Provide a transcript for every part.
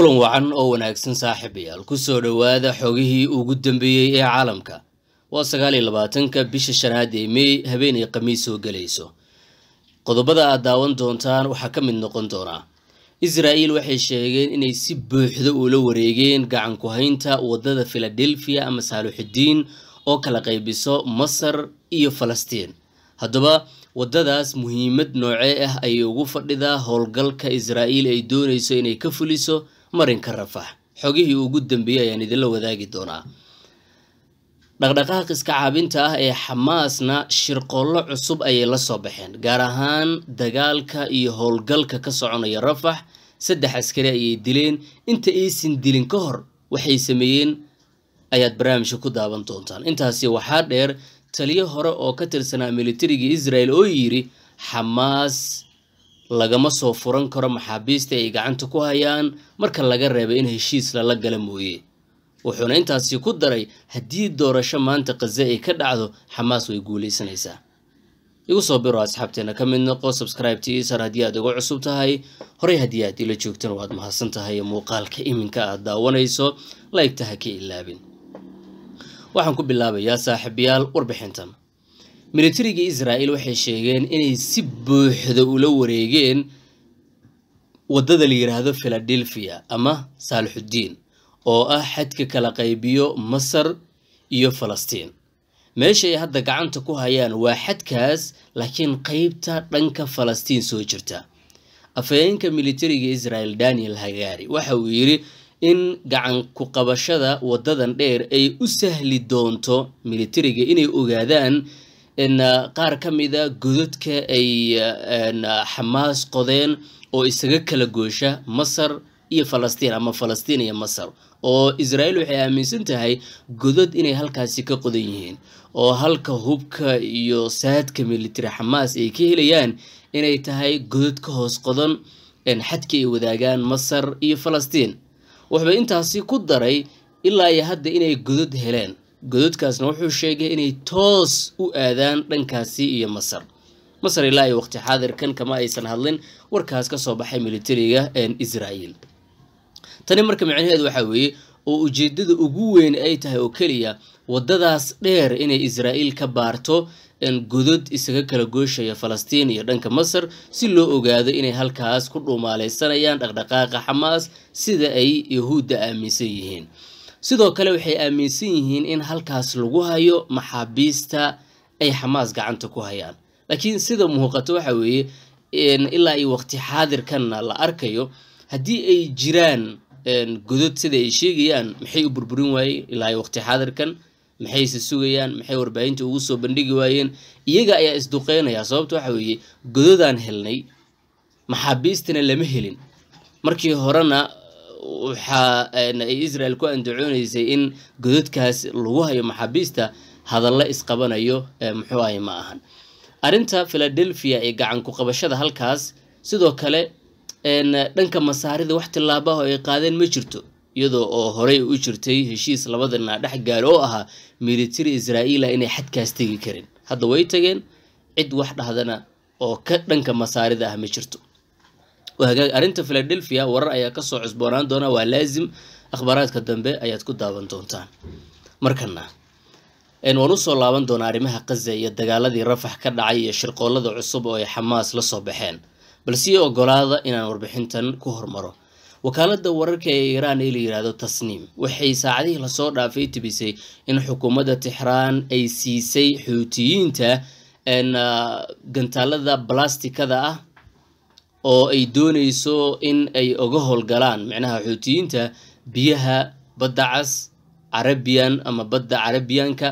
kulan wacan oo wanaagsan saaxiibayaal ku soo dhowaada xogihii ugu dambeeyey ee caalamka waa sagaal iyo labaatanka bisha shanaad ee meey habeenay khamiis soo gelayso qodobada aad daawan doontaan waxaa ka mid noqon doonaa israa'iil waxay sheegeen inay si buuxdo ula wareegeen gacan ku haynta waddada filadelfiya ama saaluxidiin oo kala qaybiso masar iyo falastiin haddaba waddadaas muhiimad noocee ah ayay ugu fadhidaa howlgalka israa'iil ay doonayso inay ka fuliso marinka rafax xogihii ugu dambeeyey ayaan idinla wadaagi doonaa dhaqdhaqaaqa caabinta ah ee xamaasna shirqoollo cusub ayay la soo baxeen gaar ahaan dagaalka iyo howlgalka ka soconaya rafax saddex askari ayay dileen inta aysan dilin ka hor waxay sameeyeen ayaad barnaamijka ku daaban doontaan intaasi waxaa dheer taliyo hore oo ka tirsanaa militarigii israel oo yidhi xamaas lagama soo furan karo maxaabiista ay gacanta ku hayaan marka laga reebay in heshiis lala gala mooye wuxuuna intaasi ku daray haddii doorasho maanta khaza ay ka dhacdo xamaas way guulaysanaysaa igu soo biro asxaabteenna ka mid noqo sabskribe tiisar haddii aad igu cusub tahay horey haddii aad ila joogtan waad mahadsan tahay muuqaalka iminka aad daawanayso laigtaha ka ilaabin waxaan ku bilaabayaa saaxiibayaal warbixintan militariga israa'il waxay sheegeen inay si buuxda ula wareegeen waddada la yidhaahdo filadelfiya ama saalixudiin oo ah xadka kala qaybiyo masar iyo falastiin meesha ay hadda gacanta ku hayaan waa xadkaas laakiin qeybta dhanka falastiin soo jirta afhayeenka militariga israa'el daniel hagaari waxa uu yidhi in gacan ku qabashada waddadan dheer ay u sahli doonto militariga inay ogaadaan Uh, qaar ka mid a ah gododka ay uh, uh, xamaas qodeen oo isaga kala goosha masar iyo falastiin ama falastiin iyo masar oo israa'iil waxay aaminsan tahay godod inay halkaasi ka qodan yihiin oo halka hubka iyo saadka militari xamaas ay ka helayaan inay tahay godod ka hoos qodan xadki ay wadaagaan masar iyo falastiin waxbay intaasi ku daray ilaa iyo hadda inay godod heleen gododkaasna wuxuu sheegay inay toos u aadaan dhankaasi iyo masar masar ilaa iyo waqti xaadirkan kama aysan hadlin warkaas ka soo baxay militariga israa'iil tani marka micnaheedu waxaa weeye oo ujeedada ugu weyn ay tahay oo keliya waddadaas dheer inay israa'iil ka baarto godod isaga kala gooshaya falastiin iyo dhanka masar si loo ogaado inay halkaas ku dhuumaalaysanayaan dhaqdhaqaaqa xamaas sida ay yahuudda aaminsan yihiin sidoo kale waxay aaminsan yihiin in halkaas lagu hayo maxaabiista ay xamaas gacanta ku hayaan laakiin sida muuqato waxa weeye ilaa iyo wakhti xaadirkanna la arkayo haddii ay jiraan godod sida ay sheegayaan maxay u burburin waayeen ilaa iyo waqti xaadirkan maxayse sugayaan maxay warbaahinta ugu soo bandhigi waayeen iyaga ayaa isduqeynaya sababta waxa weeye godadaan helnay maxaabiistana lama helin markii horena waxaa eh, ay israel ku andacoonaysay in godadkaas lagu hayo maxaabiista hadalla isqabanayo eh, muxuu ahay ma ahan arrinta philadelphia ee gacan ku qabashada halkaas sidoo kale dhanka masaarida wax tillaabaho ay qaadeen ma jirto iyadoo oo horey u jirtay heshiis labadana dhex gaal oo ahaa militari israa'iila ah inay xadkaas tegi karin hadda way tageen cid wax dhahdana oo ka dhanka masaarida ah ma jirto hagaag arrinta philadelphia warar ayaa kasoo cusboonaan doona waa laazim akhbaaraadka dambe ayaad ku daawan doontaan markana waan usoo laaban doonaa arrimaha kaza iyo dagaaladii rafax ka dhacay iyo shirqoolada cusub oo ay xamaas lasoo baxeen bal si ogolaada inaan warbixintan ku hormaro wakaalada wararka ee iiraan ee la yirahdo tasniim waxay saacadihii lasoo dhaafay tibisay in xukuumadda tixraan ay siisay xuutiyiinta ah, gantaalada balastikada ah oo ay doonayso in ay oga howlgalaan micnaha xuutiyiinta biyaha badda cas carabiyan ama badda carabiyanka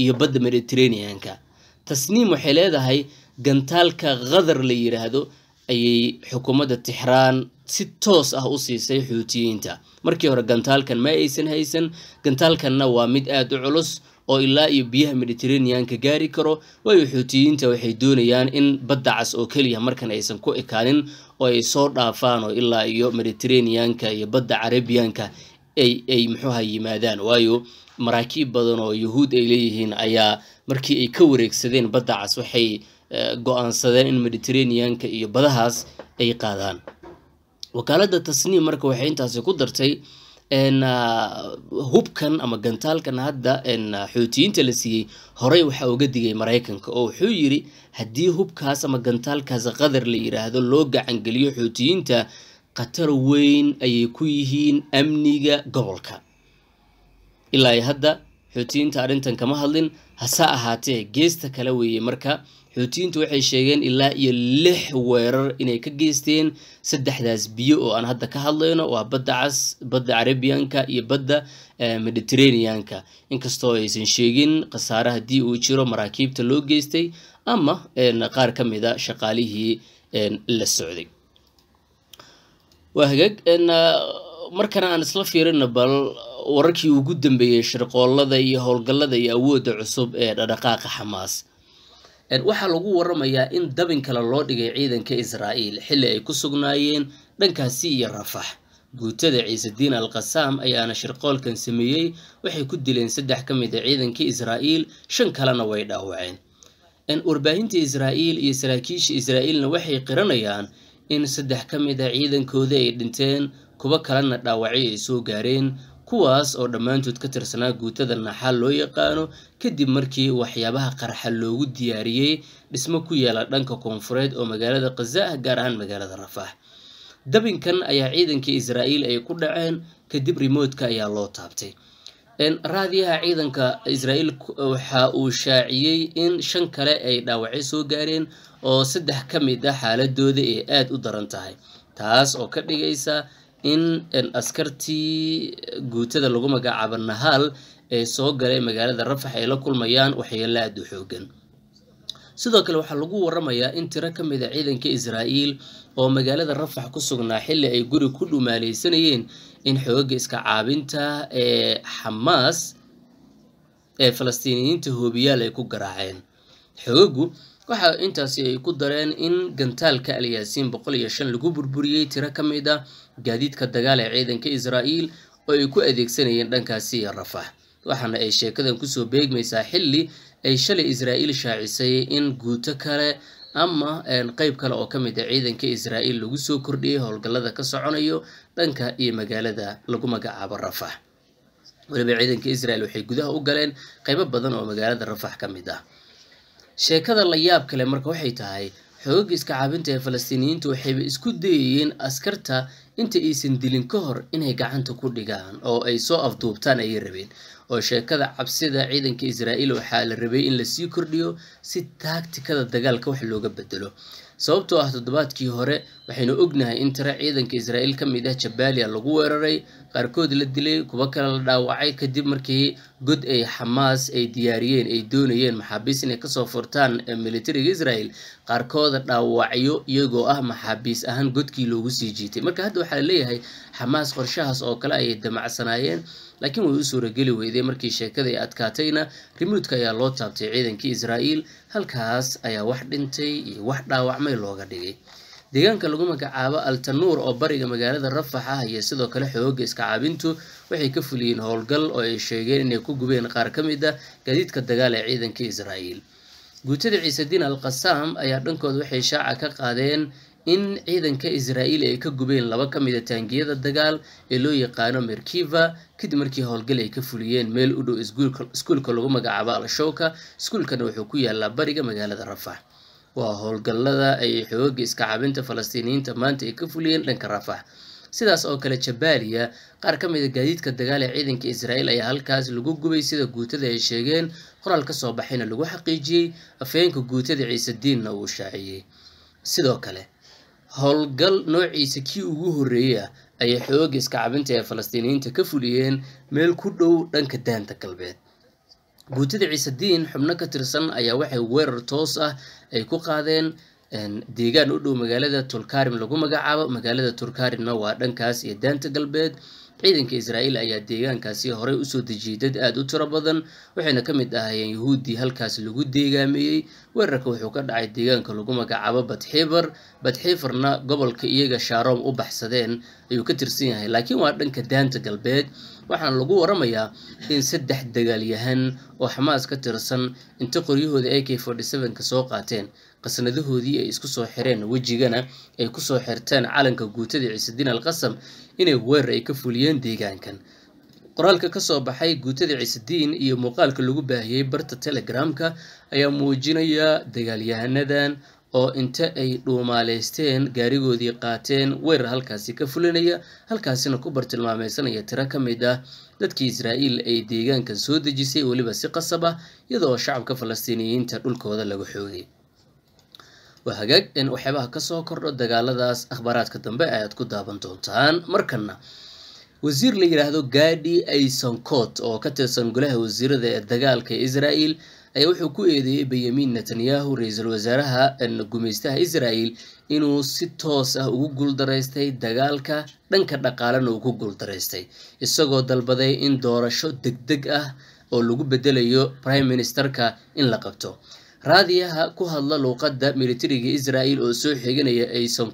iyo badda mediteraneanka tasniim waxay leedahay gantaalka qadar la yidhaahdo ayay xukuumadda tixraan si toos ah u siisay xuutiyiinta markii hore gantaalkan ma aysan haysan gantaalkanna waa mid aada u culus oo ilaa iyo biyaha mediteraneanka gaari karo waayo xuutiyiinta waxay doonayaan in badda cas oo keliya markan aysan ku ekaanin oo ay soo dhaafaan oo ilaa iyo mediteraneanka iyo badda carabiyanka ay muxuuha yimaadaan waayo maraakiib badan oo yuhuud ay leeyihiin ayaa markii ay ka wareegsadeen badda cas waxay eh, go-aansadeen in mediteraneanka iyo badahaas ay qaadaan wakaaladda tasniim marka waxay intaasi ku dartay Ah, hubkan ama gantaalkan hadda ah, xootiyiinta la siiyey horey waxaa uga digay maraykanka oo wuxuu yidhi haddii hubkaas ama gantaalkaas qadar la yiraahdo loo gacangeliyo xootiyiinta khatar weyn ayay ku yihiin amniga gobolka ilaa hadda xootiyiinta arrintan kama hadlin hase ahaatee geesta kale weeye marka xootiyiintu waxay sheegeen ilaa iyo lix weerar inay ka geysteen saddexdaas biyo oo aan hadda ka hadlayno waa badda cas badda carabiyanka iyo badda eh, mediterraneanka inkastoo aysan sheegin khasaare haddii uu jiro maraakiibta loo geystay ama eh, qaar ka mida ah shaqaalihii eh, la socday waa markana aan isla fiirino bal wararkii ugu dambeeyey sharqoollada iyo howlgallada iyo awoodda cusub ee dhadhaqaaqa xamaas waxaa lagu waramayaa in dabin kale loo dhigay ciidanka israa'iil xilli ay ku sugnaayeen dhankaasi iyo rafax guutada ciisediin al qasaam ayaana shirqoolkan sameeyey waxay ku dileen saddex ka mid a ah ciidankii israa'iil shan kalena way dhaawaceen warbaahinta israa'iil iyo saraakiisha israa'iilna waxay qiranayaan in saddex ka mid a ah ciidankooda ay dhinteen kuwo kalena dhaawacyo ay soo gaareen kuwaas oo dhammaantood ka tirsanaa guutada naxaal loo yaqaano kadib markii waxyaabaha qarxa loogu diyaariyey dhismo ku yaala dhanka koonfureed oo magaalada khazaah gaar ahaan magaalada rafaah dabinkan ayaa ciidankii israa'iil ay ku dhaceen kadib rimoodka ayaa loo taabtay raadiyaha ciidanka israa'iil waxa uu shaaciyey in shan kale ay dhaawacyo soo gaareen oo saddex ka mid ah xaaladooda ee aada u daran tahay taas oo ka dhigaysa in askartii guutada lagu magacaabo nahaal ee soo galay magaalada rafax ay la kulmayaan waxyeelo aada u xoogan sidoo kale waxaa lagu waramayaa in tiro ka mid a ah ciidanka israa'iil oo magaalada rafax ku sugnaa xilli ay guri ku dhumaaleysanayeen in xooga iska caabinta ee xamaas ee falastiiniyiinta hoobiyaal ay ku garaaceen xoogagu waxaa intaasi ay ku dareen in gantaalka alyaasiin boqol iyo shan lagu burburiyey tiro ka mid ah gaadiidka dagaal ee ciidanka israa'iil oo ay ku adeegsanayeen dhankaasi iyo rafax waxaana ay sheekadan kusoo beegmaysaa xilli ay shalay israa'iil shaacisay in guuto kale ama qeyb kale oo ka mid a ah ciidanka israa'iil lagu soo kordhiyey howlgallada ka soconayo dhanka iyo magaalada lagu magacaabo rafax weliba ciidanka israa'iil waxay gudaha u galeen qeybo badan oo magaalada rafax ka mid ah sheekada la yaab kale marka waxay tahay xoogagga iska caabinta ee falastiiniyiintu waxayba isku dayayeen askarta inta aysan dilin ka hor inay gacanta ku dhigaan oo ay soo afduubtaan ayay rabeen oo sheekada cabsida ciidanka israa'iil waxaa la rabay in lasii kordhiyo si taagtikada dagaalka wax looga bedelo sababtoo ah toddobaadkii hore waxaynu ognahay in tiro ciidanka israa'iil ka mid ah jabaaliya lagu weeraray qaarkood la dilay kuwo kale la dhaawacay kadib markii god ay xamaas ay diyaariyeen ay doonayeen maxaabiis inay kasoo furtaan militariga israa'iil qaarkooda dhaawacyo iyagoo ah maxaabiis ahaan godkii loogu sii jiitay marka hadda waxaa la leeyahay xamaas qorshahaas oo kale ayay damacsanaayeen laakiin way u suurageli weyday markii sheekada ay adkaatayna rimuudka ayaa loo taabtay ciidankii israa'iil halkaas ayaa wax dhintay iyo wax dhaawacmay looga dhigay deegaanka lagu magacaabo altanuur oo bariga magaalada rafax ah iyo sidoo kale xoogga iska caabintu waxay ka fuliyeen howlgal oo ay sheegeen inay ku gubeen qaar ka mid a ah gaadiidka dagaal ee ciidanka israa'iil guutada ciise diin al qasaam ayaa dhankooda waxay shaaca ka qaadeen in ciidanka israa'iil ay ka gubeen laba ka mida ah taangiyada dagaal ee loo yaqaano merkiva kadib markii howlgal ay ka fuliyeen meel u dhow iskuulka lagu magacaabo al-shawka iskuulkana wuxuu ku yaalaa bariga magaalada rafax waa howlgallada ay xooga iska cabinta falastiiniyiinta maanta ay ka fuliyeen dhanka rafax sidaas oo kale jabaaliya qaar ka mid a ah gaadiidka dagaal ee ciidanka israa'iil ayaa halkaas lagu gubay sida guutada ay sheegeen qoraal ka soo baxayna lagu xaqiijiyey afhayeenka guutada ciise diinna uu shaaciyey sidoo kale howlgal noociisa kii ugu horreeyey ah ayay xooga iskacabinta ee falastiiniyiinta ka fuliyeen meel ku dhow dhanka daanta galbeed guutada ciise xubno ka tirsan ayaa waxay weerar toos ah ay ku qaadeen deegaan u dhow magaalada tulkarim lagu magacaabo magaalada tulkarimna waa dhankaas iyo daanta galbeed ciidanka israa'iil ayaa deegaankaasi horey usoo dejiyay dad aada u tiro badan waxayna ka mid ahaayeen yahuuddii halkaas lagu deegaameeyey weerarka wuxuu ka dhacay deegaanka lagu magacaabo badxiibar badxiifarna gobolka iyaga shaaroom u baxsadeen ayuu ka tirsan yahay laakiin waa dhanka daanta galbeed waxaana lagu waramayaa in saddex dagaalyahan oo xamaas ka tirsan inta qoryahooda a k forty seven-ka soo qaateen qasnadahoodii ay isku soo xireen wejigana ay kusoo xirteen calanka guutada ciisediin alqasam inay weerar ay ka fuliyeen deegaankan qoraalka kasoo baxay guutada ciisediin iyo muuqaalka lagu baahiyey barta telegramka ayaa muujinaya dagaalyahanadan oo inta ay dhuumaaleysteen gaarigoodii qaateen weerar halkaasi ka fulinaya halkaasina ku bartilmaameysanaya tiro ka mid ah dadkii israa'iil ay deegaankan soo dejisay weliba si qasab ah iyadoo shacabka falastiiniyiinta dhulkooda laga xoogay waa hagaag in waxyaabaha kasoo kordho dagaaladaas akhbaaraadka dambe ayaad ku daaban doontaan markana wasiir la yidhaahdo gadi aisoncourt oo ka tirsan golaha wasiirada ee dagaalka israel ayaa wuxuu ku eedeeyey benyamin netanyahu ra-iisul wasaaraha gumaystaha israel inuu si toos ah ugu guuldaraystay dagaalka dhanka dhaqaalena uu ku guuldaraystay isagoo dalbaday in doorasho deg deg ah oo lagu bedelayo prime ministerka in la qabto raadiyaha ku hadla luuqadda militariga israel oo soo xiganaya ayson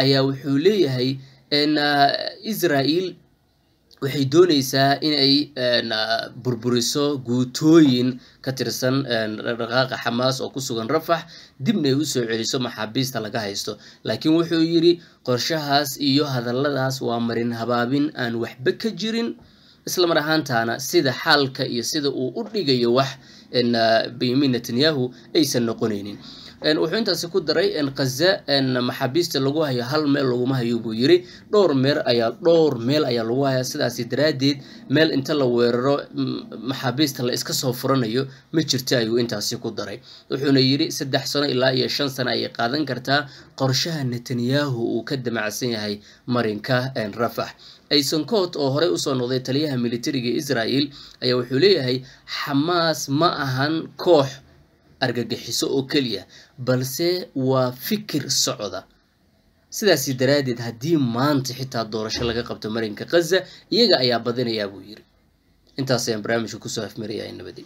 ayaa wuxuu leeyahay israel waxay doonaysaa inay burburiso guutooyin ka tirsan dhaqaaqa xamaas oo ku sugan rafax dibna ay usoo celiso maxaabiista laga haysto laakiin wuxuu yidhi qorshahaas iyo hadalladaas waa marin habaabin aan waxba ka jirin islamar ahaantaana sida xaalka iyo sida uu u dhigayo wax benyamin netanyahu aysan noqonaynin wuxuu intaasi ku daray kaza maxaabiista lagu hayo hal meel laguma hayo buu yiri dhowr meer ayaa dhowr meel ayaa lagu hayaa sidaasi daraaddeed meel inta la weeraro mm, maxaabiista la iska soo furanayo ma jirta ayuu intaasi ku daray wuxuuna yidhi saddex sano ilaa iyo shan sano ayay qaadan kartaa qorshaha netanyahu uu ka damacsan yahay marinka rafax aysankoot oo horey usoo noqday taliyaha militariga israel ayaa wuxuu leeyahay xamaas ma ahan koox argagixiso oo keliya balse waa fikir socda sidaasi daraaddeed haddii maanta xitaa doorasho laga qabto marinka khaza iyaga ayaa badinayaa buu yiri intaas ayaan barnaamijka kusoo afmarayaa nabadi